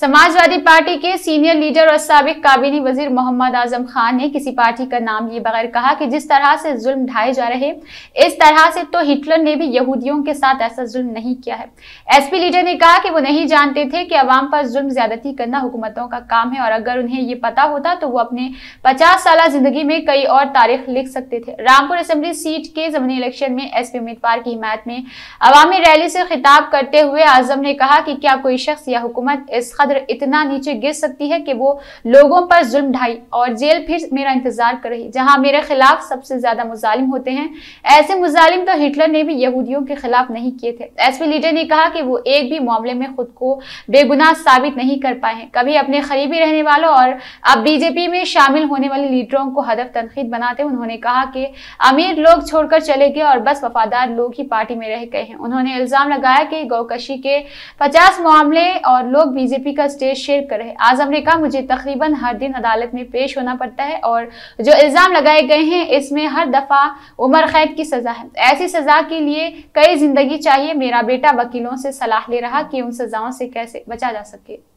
Samajwadi party के senior leader और सबक काबीनी वजीर मोहम्मद आजम खान ने किसी पार्टी का नाम लिए बगैर कहा कि जिस तरह से जुल्म ढाए जा रहे इस तरह से तो हिटलर ने भी यहूदियों के साथ ऐसा जुल्म नहीं किया है एसपी लीडर ने कहा कि वो नहीं जानते थे कि अवाम पर जुल्म ज्यादती करना हुकूमतों का काम है और अगर उन्हें ये पता होता तो वो अपने पचास साल जिंदगी में कई और तारीख लिख सकते थे रामपुर असम्बली सीट के जमनी इलेक्शन में एस उम्मीदवार की हिमायत में अवामी रैली से खिताब करते हुए आजम ने कहा कि क्या कोई शख्स या हुकूमत इस चादर इतना नीचे गिर सकती है कि वो लोगों पर जुल्म ढाई और जेल फिर मेरा इंतजार कर रही जहां मेरे खिलाफ सबसे ज्यादा मुजालिम होते हैं ऐसे मुजालिम तो हिटलर ने भी यहूदियों के खिलाफ नहीं किए थे एसपी लीडर ने कहा कि वो एक भी मामले में खुद को बेगुनाह साबित नहीं कर पाए हैं कभी अपने करीबी रहने वालों और अब बीजेपी में शामिल होने वाले लीडरों को हदफ तनखीद बनाते उन्होंने कहा कि अमीर लोग छोड़कर चले गए और बस वफादार लोग ही पार्टी में रह गए हैं उन्होंने इल्जाम लगाया कि गौकशी के पचास मामले और लोग बीजेपी का स्टेज शेयर कर रहे आज ने मुझे तकरीबन हर दिन अदालत में पेश होना पड़ता है और जो इल्ज़ाम लगाए गए हैं इसमें हर दफ़ा उमर कैद की सज़ा है ऐसी सज़ा के लिए कई ज़िंदगी चाहिए मेरा बेटा वकीलों से सलाह ले रहा कि उन सज़ाओं से कैसे बचा जा सके